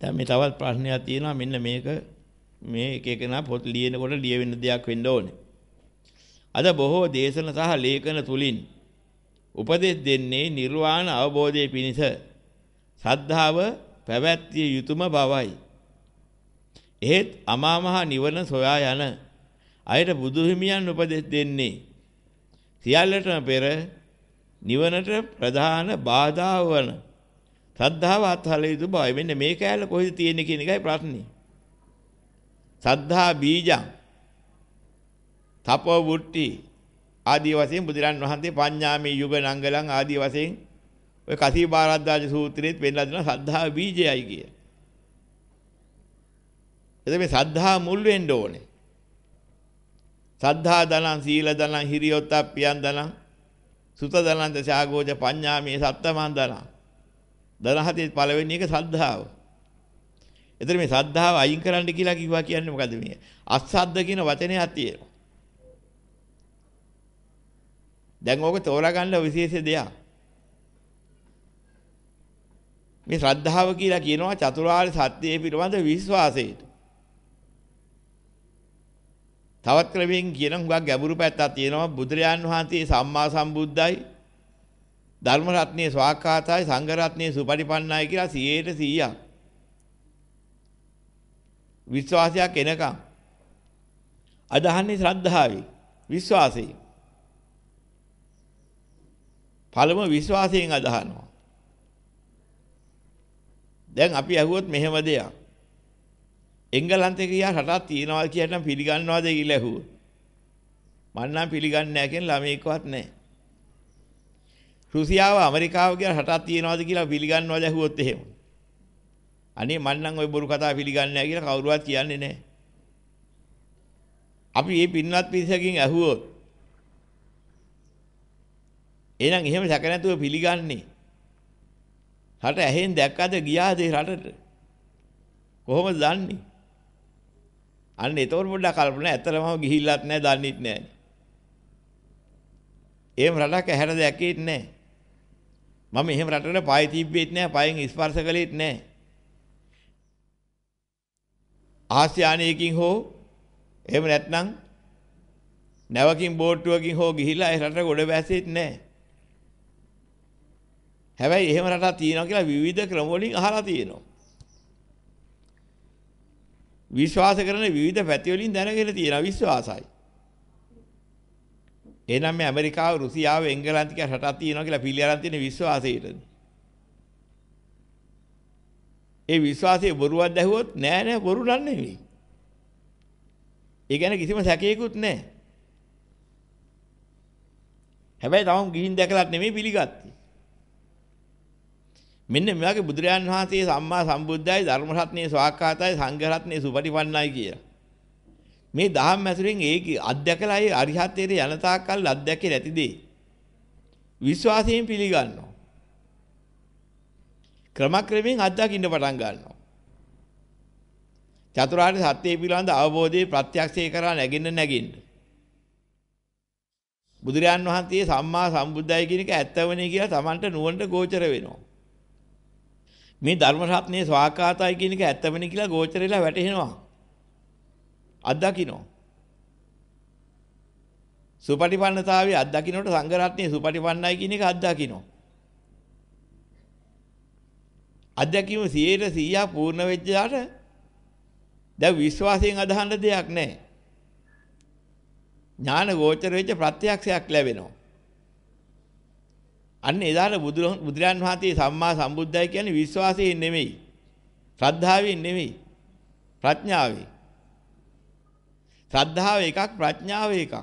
දැන් මේ තවත් ප්‍රශ්නයක් තියෙනවා මෙන්න මේක මේ එක එකනා පොත් ලියනකොට ලියවෙන දෙයක් වෙන්න ඕනේ. අද බොහෝ දේශන සහ ලේඛන තුලින් උපදෙස් දෙන්නේ නිර්වාණ අවබෝධයේ පිණිස සද්ධාව පැවැත්විය යුතුම බවයි. එහෙත් අමාමහා නිවන සොයා යන අයට බුදුහිමියන් උපදෙස් දෙන්නේ සියල්ලටම පෙර නිවනට ප්‍රධාන බාධා වන ශ්‍රද්ධාව අත්හල යුතු බවයි. මෙන්න මේ කෑල්ල කොහෙද තියෙන්නේ කියන එකයි ප්‍රශ්නේ. සද්ධා බීජං තපෝ වුට්ටි ආදී වශයෙන් බුදුරන් වහන්සේ පඤ්ඤාමේ යුග නංගලං ආදී වශයෙන් ඔය කසීපාරද්දාජ සූත්‍රයේත් පෙන්නලා දෙනවා සද්ධා බීජයයි කිය. එතෙ මේ සද්ධා මුල් වෙන්න ඕනේ. සද්ධා දනං සීල දනං හිරියොත්තා පියන් දනං සුත දනං දශාගෝජ පඤ්ඤාමේ සත්තමන් දනං දරහතේ පළවෙනි එක සද්ධාව. එතන මේ සද්ධාව අයින් කරන්න කියලා කිව්වා කියන්නේ මොකද මේ? අස්සද්ද කියන වචනේ අතියේ. දැන් ඕක තෝරාගන්න විශේෂ දෙයක්. මේ ශ්‍රද්ධාව කියලා කියනවා චතුරාර්ය සත්‍යයේ පිරවඳ විශ්වාසයට. තවත් ක්‍රමයෙන් කියන හුඟක් ගැඹුරු පැත්තක් තියෙනවා බුදුරජාන් වහන්සේ සම්මා සම්බුද්ධයි ධර්ම රත්නයේ ස්වාක්ඛාතයි සංඝ රත්නයේ සුපරිපන්නයි කියලා 100ට 100ක් විශ්වාසයක් එනකම් අදහන්නේ ශ්‍රද්ධාවයි විශ්වාසයෙන් පළම විශ්වාසයෙන් අදහනවා දැන් අපි ඇහුවොත් මෙහෙම දෙයක් එංගලන්තේ ගියා රටක් තියනවා කියනනම් පිළිගන්නවද කියලා ඇහුවොත් මන්නම් පිළිගන්නේ නැහැ කියන ළමයෙක්වත් නැහැ රුසියාව ඇමරිකාව කියලා රටක් තියනවාද කියලා පිළිගන්නවද ඇහුවොත් එහෙම. අනේ මං නම් ওই බොරු කතා පිළිගන්නේ නැහැ කියලා කවුරුවත් කියන්නේ නැහැ. අපි මේ පින්වත් පිරිසකින් ඇහුවොත් එහෙනම් එහෙම සැක නැතුව පිළිගන්නේ. රට ඇහෙන් දැක්කද ගියාද රටට? කොහොමද දන්නේ? අන්න ඒතකොට පොඩ්ඩක් කල්පනා ඇත්තටම ගිහිල්ලත් නැහැ දන්නෙත් නැහැ. එහෙම රටක් ඇහැර දැකෙන්නේ නැහැ. මම එහෙම රටන පය තිබ්බෙත් නැහැ පයෙන් ස්පර්ශ කළෙත් නැහැ ආසියානයකින් හෝ එහෙම නැත්නම් නැවකින් බෝට්ටුවකින් හෝ ගිහිලා ඒ රට ගොඩ බැසෙත් නැහැ හැබැයි එහෙම රටක් තියෙනවා කියලා විවිධ ක්‍රම වලින් අහලා තියෙනවා විශ්වාස කරන විවිධ පැති වලින් දැනගෙන තියෙනවා විශ්වාසයි එහෙනම් මේ ඇමරිකාව, රුසියාව, එංගලන්ත කියලා රටක් තියෙනවා කියලා පිළිඅරන් තියෙන විශ්වාසයටද? ඒ විශ්වාසයේ බොරුවක් දැහුවොත් නෑ නෑ බොරු නම් නෙවෙයි. ඒ ගැන කිසිම සැකයකුත් නෑ. හැබැයි තාම ගිහින් දැකලත් නෙමෙයි පිළිගත්තේ. මෙන්න මේ වගේ බුදුරජාන් වහන්සේ සම්මා සම්බුද්ධයි ධර්ම රත්නයේ ස්වාක්ඛාතයි සංඝ රත්නයේ සුපටිපන්නයි කියලා. මේ දහම් ඇසුරෙන් ඒ අධ්‍යක්ලා ඒ අරිහත්ත්වයට යන තාක්කල් අධ්‍යක්ේ නැති දේ විශ්වාසයෙන් පිළිගන්නවා ක්‍රමක්‍රමයෙන් අත්දකින්න පටන් ගන්නවා චතුරාර්ය සත්‍ය පිළිබඳ අවබෝධයේ ප්‍රත්‍යක්ෂය කරා නැගින්න නැගින්න බුදුරයන් වහන්සේ සම්මා සම්බුද්ධයි කියන එක ඇත්තවනේ කියලා Tamanට නුවණට ගෝචර වෙනවා මේ ධර්ම රත්නයේ ස්වාකාතයි කියන එක ඇත්තවනේ කියලා ගෝචරෙලා වැටහෙනවා අත්දකින්නවා. සුපටිපන්නතාවේ අත්දකින්නට සංඝරත්නයේ සුපටිපන්නයි කියන එක අත්දකින්නවා. අත්දැකීම 100% පූර්ණ වෙච්චාට දැන් විශ්වාසයෙන් අදහන්න දෙයක් නැහැ. ඥාන ගෝචර වෙච්ච ප්‍රත්‍යක්ෂයක් ලැබෙනවා. අන්න එදාට බුදුරන් වහන්සේ සම්මා සම්බුද්ධයි කියන්නේ විශ්වාසයෙන් නෙමෙයි. ශ්‍රද්ධාවෙන් නෙමෙයි. ප්‍රඥාවෙන්. ශ්‍රද්ධාව එකක් ප්‍රඥාව එකක්.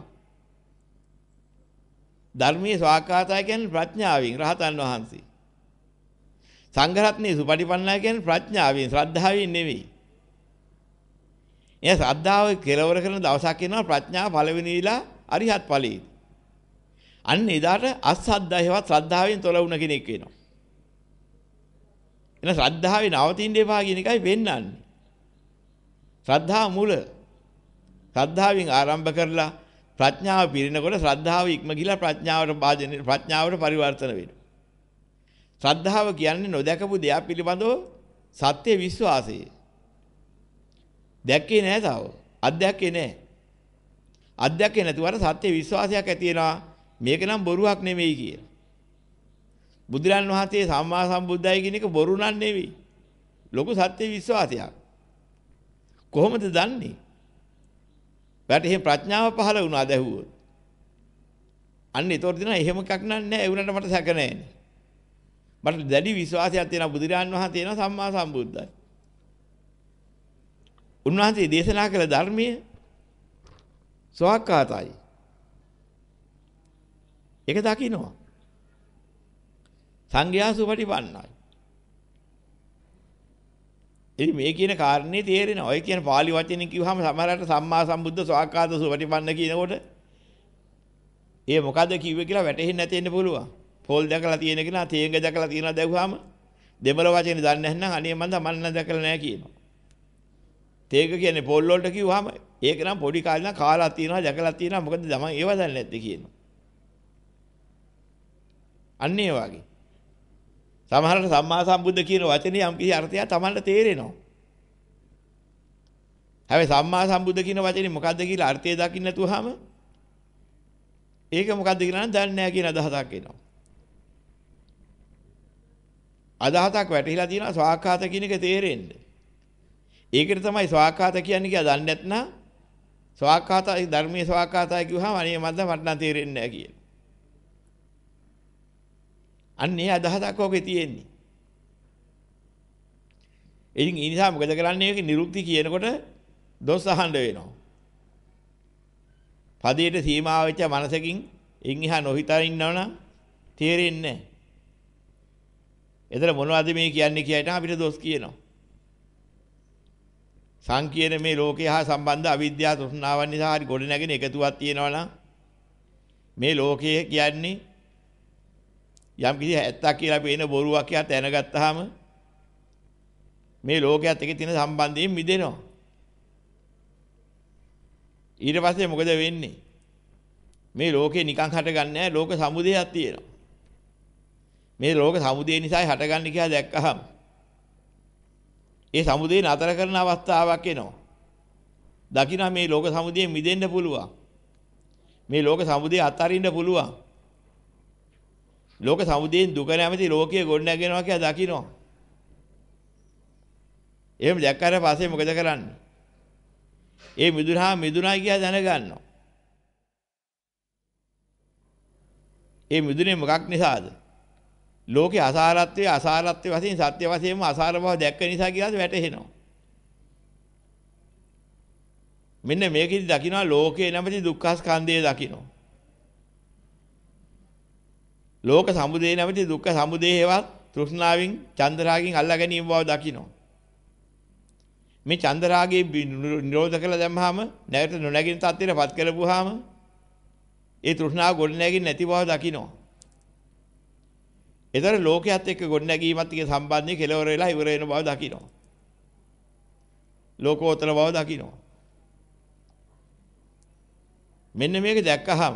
ධර්මයේ ස්වාකාතය කියන්නේ ප්‍රඥාවෙන් රහතන් වහන්සේ. සංඝරත්නයේ සුපටිපන්නා කියන්නේ ප්‍රඥාවෙන් ශ්‍රද්ධාවෙන් නෙවෙයි. එයා ශ්‍රද්ධාව කෙලවර කරන දවසක් එනවා ප්‍රඥාව පළවෙනි විලා අරිහත් ඵලයේ. අන්න එදාට අසද්ධායවත් ශ්‍රද්ධාවෙන් තොර වුණ කෙනෙක් වෙනවා. එන ශ්‍රද්ධාවේ නවතින්න එපා කියන එකයි වෙන්නන්නේ. ශ්‍රද්ධා මුල ශ්‍රද්ධාවෙන් ආරම්භ කරලා ප්‍රඥාව පිරිනකොට ශ්‍රද්ධාව ඉක්ම ගිහිලා ප්‍රඥාවට භාජන ප්‍රඥාවට පරිවර්තන වෙනවා. ශ්‍රද්ධාව කියන්නේ නොදකපු දෙයක් පිළිබඳව සත්‍ය විශ්වාසය. දැක්කේ නෑ තාම. අත්දැකේ නෑ. අත්දැකේ නැතුවට සත්‍ය විශ්වාසයක් ඇති වෙනවා. මේක නම් බොරුවක් නෙමෙයි කියලා. බුදුරන් වහන්සේ සම්මා සම්බුද්දයි කියන එක බොරු නන් නෙවෙයි. ලොකු සත්‍ය විශ්වාසයක්. කොහොමද දන්නේ? ඔයාට එහෙම ප්‍රඥාව පහළ වුණාද ඇහුවොත්. අන්න ඒතොර දෙනවා එහෙම එකක් නෑ ඒ උනට මට සැක නෑනේ. මට දැඩි විශ්වාසයක් තියෙනවා බුදුරජාන් වහන්සේ තියෙනවා සම්මා සම්බුද්දයි. උන්වහන්සේ දේශනා කළ ධර්මය සෝක්කාතයි. ඒක දකින්නවා. සංඝයා සුපටිපන්නයි. ඉතින් මේ කියන කාරණේ තේරෙනවා. ඔය කියන pāli වචනෙන් කිව්වහම සමහරට සම්මා සම්බුද්ධ සවාක්කාත සුපටිපන්න කියනකොට ඒ මොකද්ද කිව්වේ කියලා වැටහෙන්නේ නැති වෙන්න පුළුවන්. පොල් දැකලා තියෙන කෙනා තේංග දැකලා තියෙනවා දැවුවාම දෙමළ වචනේ දන්නේ නැත්නම් අනේ මන්ද මන්න දැකලා නැහැ කියනවා. තේක කියන්නේ පොල් වලට කිව්වහම ඒක නම් පොඩි කාලේ නම් කාලා තියෙනවා දැකලා තියෙනවා මොකද තමන් ඒව දන්නේ නැත්තේ කියනවා. අන්න ඒ වගේ. සමහරට සම්මා සම්බුද්ධ කියන වචනේ යම් කිසි අර්ථයක් Tamanට තේරෙනවා. හැබැයි සම්මා සම්බුද්ධ කියන වචනේ මොකද්ද කියලා අර්ථය දකින්න නැතුවම ඒක මොකද්ද කියලා නම් දන්නේ නැහැ කියන අදහසක් එනවා. අදහසක් වැටහිලා තියෙනවා ස්වාක්ඛාත කියන එක තේරෙන්න. ඒකට තමයි ස්වාක්ඛාත කියන්නේ කියලා දන්නේ නැත්නම් ස්වාක්ඛාතයි ධර්මයේ ස්වාක්ඛාතයි කිව්වහම අනේ මන්ද මට නම් තේරෙන්නේ නැහැ කියලා. අන්න ඒ අදහසක් ඔකේ තියෙන්නේ. ඉතින් ඒ නිසා මොකද කරන්නේ? ඒක නිරුක්ති කියනකොට දොස් අහන්න වෙනවා. පදයට සීමා වෙච්ච මනසකින් එන් එහා නොහිතා ඉන්නවනම් තේරෙන්නේ නැහැ. එතන මොනවද මේ කියන්නේ කියලා අපිට දොස් කියනවා. සංකීර්ණ මේ ලෝකය හා සම්බන්ධ අවිද්‍යාව තෘෂ්ණාවන් නිසා හරි ගොඩ නැගෙන එකතුවක් තියෙනවා නම් මේ ලෝකය කියන්නේ යම් කිසි ඇත්තක් කියලා පේන බොරුවක් කියලා දැනගත්තාම මේ ලෝකයට එක තියෙන සම්බන්ධයෙන් මිදෙනවා. ඊට පස්සේ මොකද වෙන්නේ? මේ ලෝකේ නිකන් හටගන්නේ ලෝක සමුදයක් තියෙනවා. මේ ලෝක සමුදේ නිසායි හටගන්නේ කියලා දැක්කහම ඒ සමුදේ නතර කරන අවස්ථාවක් එනවා. දකින්න මේ ලෝක සමුදේ මිදෙන්න පුළුවන්. මේ ලෝක සමුදේ අත්හරින්න පුළුවන්. ලෝක සමුදයෙන් දුක නැමැති ලෝකයේ ගොඩනැගෙනවා කියලා දකිනවා. එහෙම දැක්කාට පස්සේ මොකද කරන්නේ? ඒ මිදුණා මිදුණා කියලා දැනගන්නවා. ඒ මිදුනේ මොකක් නිසාද? ලෝකේ අසාරත්වයේ අසාරත්වය වශයෙන් සත්‍ය වශයෙන්ම අසාර බව දැක්ක නිසා කියලා වැටහෙනවා. මෙන්න මේකෙදි දකින්නවා ලෝකේ නැමැති දුක්ඛ ස්කන්ධය දකින්නවා. ලෝක සමුදය නැමැති දුක්ඛ සමුදය හේවත් තෘෂ්ණාවෙන් චන්දරාගෙන් අල්ලා ගැනීම බව දකිනවා. මේ චන්දරාගේ නිරෝධ කළ දැම්මහම නැවත නොනැගින තත්ත්වයටපත් කරපුවාම ඒ තෘෂ්ණාව ගොඩ නැගින් නැති බව දකිනවා. ඒතර ලෝකයේත් එක්ක ගොඩ නැගීමත් එක්ක සම්බන්ධය කෙලවර වෙලා ඉවර වෙන බව දකිනවා. ලෝකෝත්තර බව දකිනවා. මෙන්න මේක දැක්කහම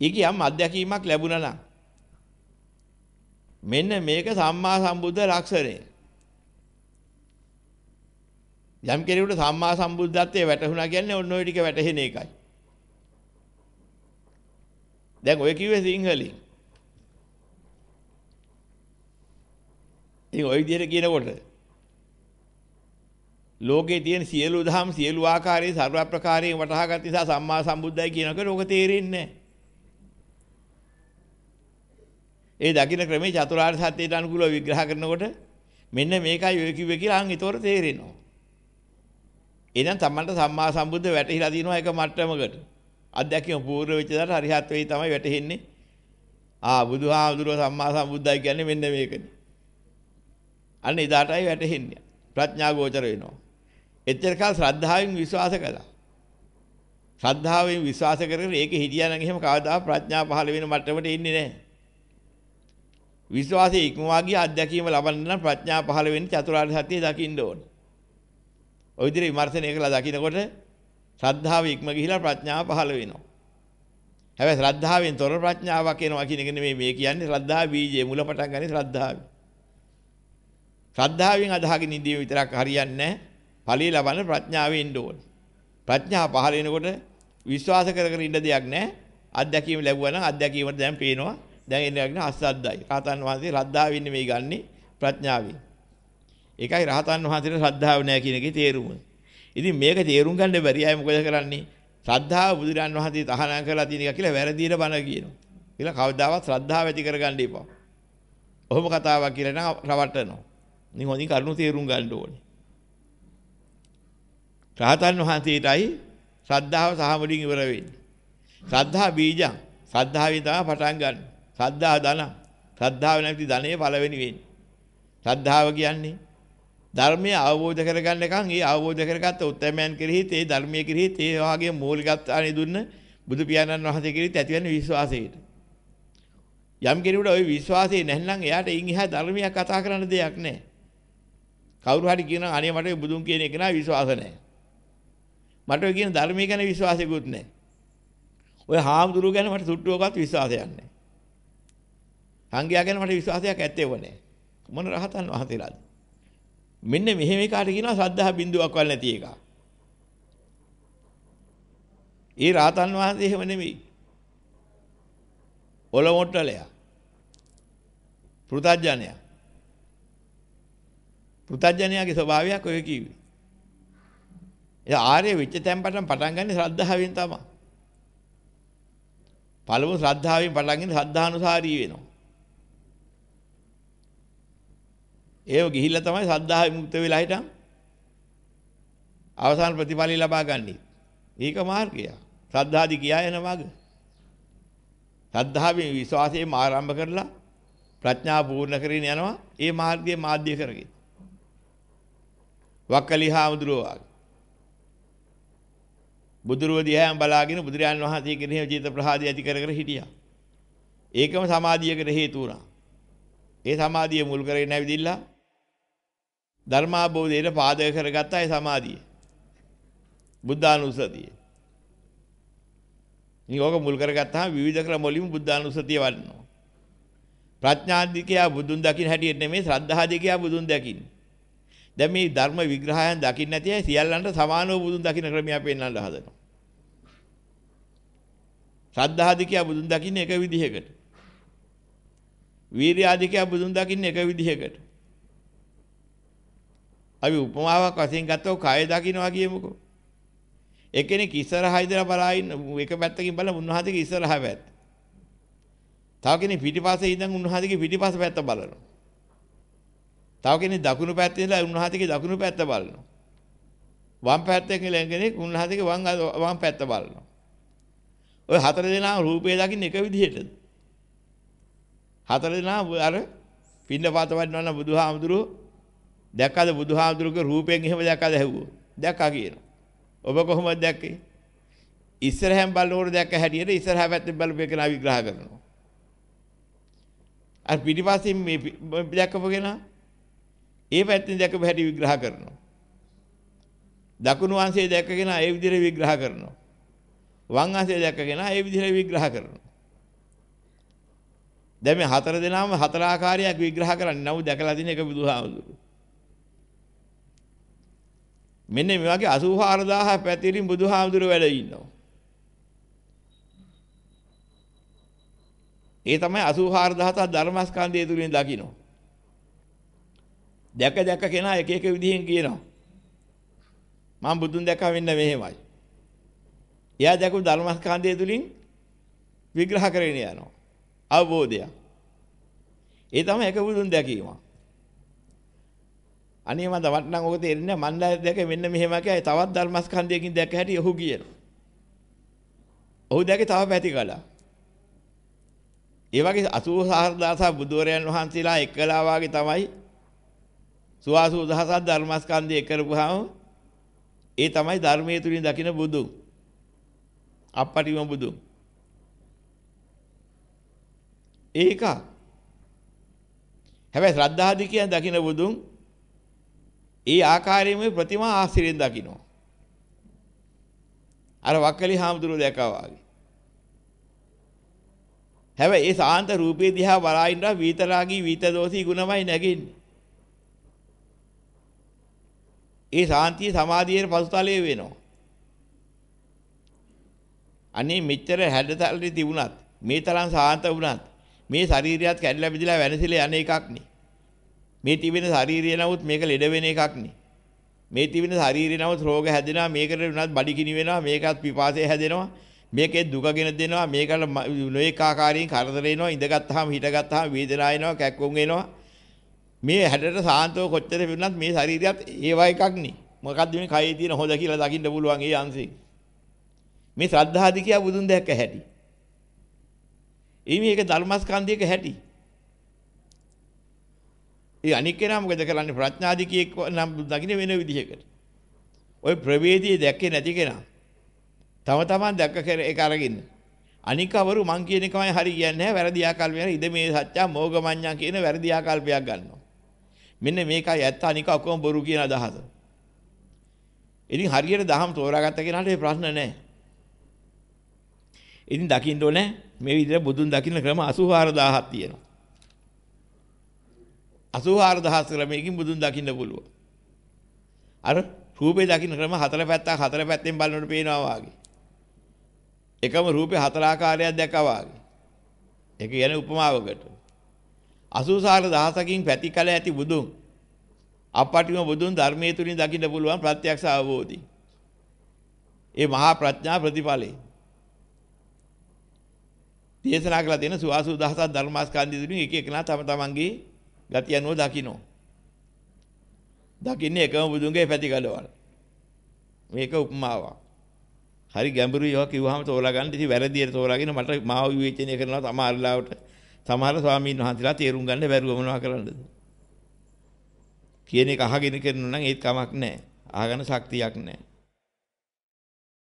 ඒක යම් අත්දැකීමක් ලැබුණා නම් මෙන්න මේක සම්මා සම්බුද්ධ ලක්ෂණය. යම් කෙනෙකුට සම්මා සම්බුද්ධත්වයේ වැටහුණා කියන්නේ ඔන්න ඔය ටික වැටහෙන එකයි. දැන් ඔය කිව්වේ සිංහලෙන්. ඉතින් ඔය විදිහට කියනකොට ලෝකේ තියෙන සියලු දහම් සියලු ආකාරයේ සර්ව ප්‍රකාරයෙන් වටහාගත් නිසා සම්මා සම්බුද්ධයි කියනකොට ඕක තේරෙන්නේ නැහැ. ඒ දකින්න ක්‍රමේ චතුරාර්ය සත්‍යයට අනුකූලව විග්‍රහ කරනකොට මෙන්න මේකයි ඔය කිව්වේ කියලා අන් ඊතෝර තේරෙනවා. එහෙනම් තමන්ට සම්මා සම්බුද්ධ වැටහිලා දිනවා එක මට්ටමකට. අධ්‍යක්ෂක පූර්ව වෙච්ච දාට අරිහත් වෙයි තමයි වැටෙන්නේ. ආ බුදුහාමුදුරුව සම්මා සම්බුද්ධයි කියන්නේ මෙන්න මේකනේ. අන්න එදාටයි වැටෙන්නේ. ප්‍රඥා ගෝචර වෙනවා. එච්චර කාල ශ්‍රද්ධාවෙන් විශ්වාස කළා. ශ්‍රද්ධාවෙන් විශ්වාස කරගෙන ඒකේ හිටියා නම් එහෙම කවදා ප්‍රඥා පහළ වෙන මට්ටමට ඉන්නේ නැහැ. විශ්වාසයේ ඉක්මවා ගිය අත්දැකීම ලබන්න නම් ප්‍රඥා පහළ වෙන්න චතුරාර්ය සත්‍යය දකින්න ඕනේ. ඔය විදිහට විමර්ශනය කරලා දකිනකොට ශ්‍රද්ධාව ඉක්ම ගිහිලා ප්‍රඥාව පහළ වෙනවා. හැබැයි ශ්‍රද්ධාවෙන් තොර ප්‍රඥාවක් එනවා කියන එක නෙමෙයි මේ කියන්නේ ශ්‍රද්ධා බීජය මුල පටන් ගන්නේ ශ්‍රද්ධාවෙන්. ශ්‍රද්ධාවෙන් අදහගෙන ඉඳීම විතරක් හරියන්නේ නැහැ. ඵලී ලබන්න ප්‍රඥාවෙන් ඉන්න ඕනේ. ප්‍රඥාව පහළ වෙනකොට විශ්වාස කර කර ඉන්න දෙයක් නැහැ. අත්දැකීම ලැබුවා නම් අත්දැකීමට දැන් පේනවා දැන් එන්නගෙන අස්සද්දයි. රහතන් වහන්සේ ශ්‍රද්ධාව ඉන්නේ මේ ගන්නේ ප්‍රඥාවෙන්. ඒකයි රහතන් වහන්සේට ශ්‍රද්ධාව නැහැ කියන එකේ තේරුම. ඉතින් මේක තේරුම් ගන්න බැරි අය මොකද කරන්නේ? ශ්‍රද්ධාව බුදුරන් වහන්සේ තහනම් කරලා තියෙන එක කියලා වැරදියට බන කියනවා. කියලා කවදාවත් ශ්‍රද්ධාව ඇති කරගන්න එපා. ඔහොම කතාවක් කියලා නම් රවටනවා. ඉතින් හොඳින් කරුණු තේරුම් ගන්න ඕනේ. රහතන් වහන්සේටයි ශ්‍රද්ධාව සහ මුලින් ඉවර වෙන්නේ. ශ්‍රද්ධා බීජං ශ්‍රද්ධාවෙන් තමයි පටන් ගන්නේ. ශ්‍රද්ධා ධන. ශ්‍රද්ධාව නැති ධනෙ පළවෙනි වෙන්නේ. ශ්‍රද්ධාව කියන්නේ ධර්මය අවබෝධ කරගන්නකම් ඒ අවබෝධ කරගත්ත උත්තරමයන් කෙරෙහි තේ ධර්මයේ කෙරෙහි තේ වාගේ මූලිකත්වානි දුන්න බුදු පියාණන් වහන්සේ කෙරෙහි ඇති වෙන විශ්වාසයට. යම් කෙනෙකුට ওই විශ්වාසය නැත්නම් එයාට ඉන් එහා ධර්මයක් කතා කරන්න දෙයක් නැහැ. කවුරු හරි කියනවා අනේ මට බුදුන් කියන එක නා විශ්වාස නැහැ. මට ඔය කියන ධර්මය ගැන විශ්වාසයකුත් නැහැ. ඔය හාමුදුරුවෝ ගැන මට සුට්ටුවකවත් විශ්වාසයක් නැහැ. සංඝයා ගැන මට විශ්වාසයක් ඇත්තේ නැහැ. මොන රහතන් වහන්සේලාද? මෙන්න මෙහෙම එකාට කියනවා සද්ධා බින්දුවක් වල් නැති එක. ඒ රහතන් වහන්සේ එහෙම නෙමෙයි. ඔලොමොට්ටලයා. පෘථජ්ජනයා. පෘථජ්ජනයාගේ ස්වභාවයක් ඔය කිව්වේ. ඒ ආර්ය විච්ඡ තැම්පටන් පටන් ගන්නේ ශ්‍රද්ධාවෙන් තමයි. පළමු ශ්‍රද්ධාවෙන් පටන්ගෙන ශ්‍රද්ධානුසාරී වෙනවා. ඒව ගිහිල්ලා තමයි සද්ධා විමුක්ත වෙලා හිටන් අවසාන ප්‍රතිඵල ලබා ගන්නේ. ඒක මාර්ගය. සද්ධාදි කියා යන මාර්ග. සද්ධාවෙන් විශ්වාසයෙන් ආරම්භ කරලා ප්‍රඥා පූර්ණ කරගෙන යනවා. ඒ මාර්ගයේ මාධ්‍ය කරගෙන. වක්කලිහාමුදුරෝ වගේ. බුදුරුව දිහාම බලාගෙන බුදුරයන් වහන්සේ කෙරෙහි චේත ප්‍රහාදී ඇති කර කර හිටියා. ඒකම සමාධියකට හේතු වුණා. ඒ සමාධිය මුල් කරගෙන ඇවිදිලා ධර්මාබෝධයට පාදක කරගත්ත අය සමාධිය. බුද්ධානුස්සතිය. නියෝග මුල් කරගත්තාම විවිධ ක්‍රම වලින් බුද්ධානුස්සතිය වඩනවා. ප්‍රඥාන්දිකයා බුදුන් දකින්න හැටියට නෙමෙයි ශ්‍රද්ධාදිකයා බුදුන් දකින්නේ. දැන් මේ ධර්ම විග්‍රහයන් දකින්න නැති අය සියල්ලන්ට සමානව බුදුන් දකින්න ක්‍රමයක් පෙන්වන්න හදනවා. ශ්‍රද්ධාදිකයා බුදුන් දකින්නේ එක විදිහකට. වීර්‍යාදිකයා බුදුන් දකින්නේ එක විදිහකට. අපි උපමාවක් වශයෙන් ගත්තොත් කය දකින්නවා කියමුකෝ. එකෙනෙක් ඉස්සරහා ඉඳලා බලා ඉන්න එක පැත්තකින් බලලා උන්වහන්සේගේ ඉස්සරහා පැත්ත. තව කෙනෙක් පිටිපස්සේ ඉඳන් උන්වහන්සේගේ පිටිපස්ස පැත්ත බලනවා. තව කෙනෙක් දකුණු පැත්තේ ඉඳලා උන්වහන්සේගේ දකුණු පැත්ත බලනවා. වම් පැත්තෙන් ඉඳලා කෙනෙක් උන්වහන්සේගේ වම් වම් පැත්ත බලනවා. ඔය හතර දෙනා රූපය දකින්න එක විදිහටද? හතර දෙනා අර පින්න පාත වඩනවා නම් බුදුහාමුදුරුවෝ දැක්කද බුදුහාමුදුරුවෝ රූපයෙන් එහෙම දැක්කද ඇහුවෝ? දැක්කා කියනවා. ඔබ කොහොමද දැක්කේ? ඉස්සරහෙන් බලනකොට දැක්ක හැටියට ඉස්සරහා පැත්තෙන් බලපේ කෙනා විග්‍රහ කරනවා. අර පිටිපස්සෙන් මේ දැක්කපු කෙනා ඒ පැත්තෙන් දැකපු හැටි විග්‍රහ කරනවා. දකුණු අංශයේ දැක්ක කෙනා ඒ විදිහට විග්‍රහ කරනවා. වම් අංශයේ දැක්ක කෙනා ඒ විදිහට විග්‍රහ කරනවා. දැන් මේ හතර දෙනාම හතර ආකාරයක් විග්‍රහ කරන්නේ නැව දැකලා තියෙන එක බුදුහාමුදුරුවෝ. මෙන්න මේ වගේ 84000 පැතිරින් බුදුහාමුදුරුවෝ වැඩ ඉන්නවා. ඒ තමයි 84000 ධර්මස්කන්ධය තුලින් දකින්න. දැක දැක කෙනා එක එක විදිහෙන් කියනවා. මම බුදුන් දැක්කා වෙන්න මෙහෙමයි. එයා දැකපු ධර්මස්කන්ධය තුලින් විග්‍රහ කරගෙන යනවා. අවබෝධය. ඒ තමයි එක බුදුන් දැකීම. අනේ මම දවට නම් ඔක තේරෙන්නේ නැහැ. මණ්ඩලය දැක මෙන්න මෙහෙම කියයි. තවත් ධර්මස්කන්ධයකින් දැක හැටි ඔහු කියනවා. ඔහු දැකේ තව පැති කළා. ඒ වගේ 84000 බුදුරයන් වහන්සේලා එකලා වාගේ තමයි සුවාසු දහසක් ධර්මස්කන්ධය කරපුවාම ඒ තමයි ධර්මයේ තුලින් දකින බුදුන්. අපපටිම බුදුන්. ඒක හැබැයි ශ්‍රද්ධාදි කියන දකින බුදුන් ඒ ආකාරයෙන්ම ප්‍රතිමා ආශ්‍රයෙන් දකිනවා. අර වක්කලි හාමුදුරුවෝ දැකා වාගේ. හැබැයි ඒ සාන්ත රූපේ දිහා බලා ඉඳලා විතරාගී විතදෝසී ගුණමයි නැගෙන්නේ. ඒ සාන්තිය සමාධියේ පසුතලයේ වෙනවා. අනේ මෙච්චර හැඩතලේ තිබුණත් මේ තරම් සාන්ත වුණත් මේ ශරීරයත් කැඩිලා බිඳලා වෙනසිලා යන එකක් නේ. මේ තිබෙන ශාරීරිය නමුත් මේක ලෙඩ වෙන එකක් නේ. මේ තිබෙන ශාරීරිය නමුත් රෝග හැදෙනවා මේකට උනත් බඩි කිනි වෙනවා මේකත් පිපාසය හැදෙනවා මේකේ දුකගෙන දෙනවා මේකට නොඑක ආකාරයෙන් කරදර එනවා ඉඳගත්තාම හිටගත්තාම වේදනාව එනවා කැක්කුම් එනවා මේ හැඩට සාන්තව කොච්චර පිරුණත් මේ ශරීරයත් ඒවා එකක් නේ මොකක්ද මේ කයේ තියෙන හොඳ කියලා දකින්න පුළුවන් ඒ අංශේ මේ ශ්‍රද්ධාදි කියා බුදුන් දැක්ක හැටි. ඊ මේක ධර්මස්කන්ධයක හැටි. ඒ අනික් කෙනා මොකද කරන්නේ ප්‍රඥාදිකියෙක් නම් දකින්න වෙන විදිහකට. ওই ප්‍රවේදී දැක්කේ නැති කෙනා. තම තමන් දැක්ක ඒක අරගින්න. අනිකවරු මං කියන එකමයි හරි කියන්නේ නැහැ වැරදි ආකල්පයක් ඉද මේ සත්‍යා මෝගමඤ්ඤා කියන වැරදි ආකල්පයක් ගන්නවා. මෙන්න මේකයි ඇත්ත අනික ඔක්කොම බොරු කියන අදහස. ඉතින් හරියට දහම් තෝරාගත්ත කෙනාට මේ ප්‍රශ්න නැහැ. ඉතින් දකින්න ඕනේ මේ විදිහට බුදුන් දකින්න ක්‍රම 84000ක් තියෙනවා. 84000 ක්‍රමයකින් බුදුන් දකින්න පුළුවන්. අර රූපේ දකින්න ක්‍රම හතර පැත්තක් හතර පැත්තෙන් බලනකොට පේනවා වාගේ. එකම රූපේ හතර ආකාරයක් දැක්කා වාගේ. ඒක කියන්නේ උපමාවකට. 84000කින් පැතිකල ඇති බුදුන් අපටිම බුදුන් ධර්මයේ තුලින් දකින්න පුළුවන් ප්‍රත්‍යක්ෂ අවබෝධි. ඒ මහා ප්‍රඥා ප්‍රතිඵලයි. දේශනා කළ දෙන සුවාසු දහසක් ධර්මාස්කන්ධය තුලින් එක එකනා තම තමන්ගේ ගති අනුව දකින්නෝ. දකින්නේ එකම බුදුන්ගේ පැති කඩවල. මේක උපමාවක්. හරි ගැඹුරුයි ඔය කිව්වහම තෝරා ගන්න ඉතින් වැරදියට තෝරාගෙන මට මාව විවේචනය කරනවා සමහර ලාවට සමහර ස්වාමීන් වහන්සේලා තේරුම් ගන්න බැරුව මොනවා කරන්නද කියන එක අහගෙන කරනවා නම් ඒත් කමක් නැහැ. අහගන්න ශක්තියක් නැහැ.